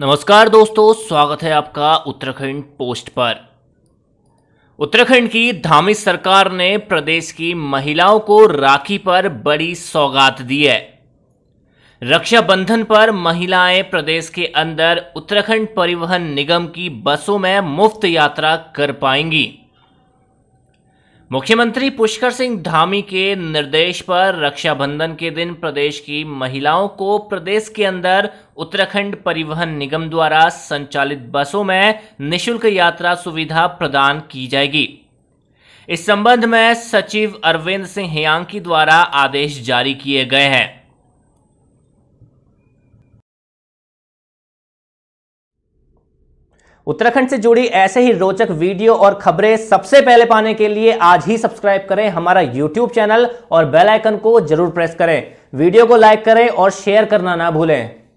नमस्कार दोस्तों स्वागत है आपका उत्तराखंड पोस्ट पर उत्तराखंड की धामी सरकार ने प्रदेश की महिलाओं को राखी पर बड़ी सौगात दी है रक्षाबंधन पर महिलाएं प्रदेश के अंदर उत्तराखंड परिवहन निगम की बसों में मुफ्त यात्रा कर पाएंगी मुख्यमंत्री पुष्कर सिंह धामी के निर्देश पर रक्षाबंधन के दिन प्रदेश की महिलाओं को प्रदेश के अंदर उत्तराखंड परिवहन निगम द्वारा संचालित बसों में निशुल्क यात्रा सुविधा प्रदान की जाएगी इस संबंध में सचिव अरविंद सिंह हयांकी द्वारा आदेश जारी किए गए हैं उत्तराखंड से जुड़ी ऐसे ही रोचक वीडियो और खबरें सबसे पहले पाने के लिए आज ही सब्सक्राइब करें हमारा यूट्यूब चैनल और बेल आइकन को जरूर प्रेस करें वीडियो को लाइक करें और शेयर करना ना भूलें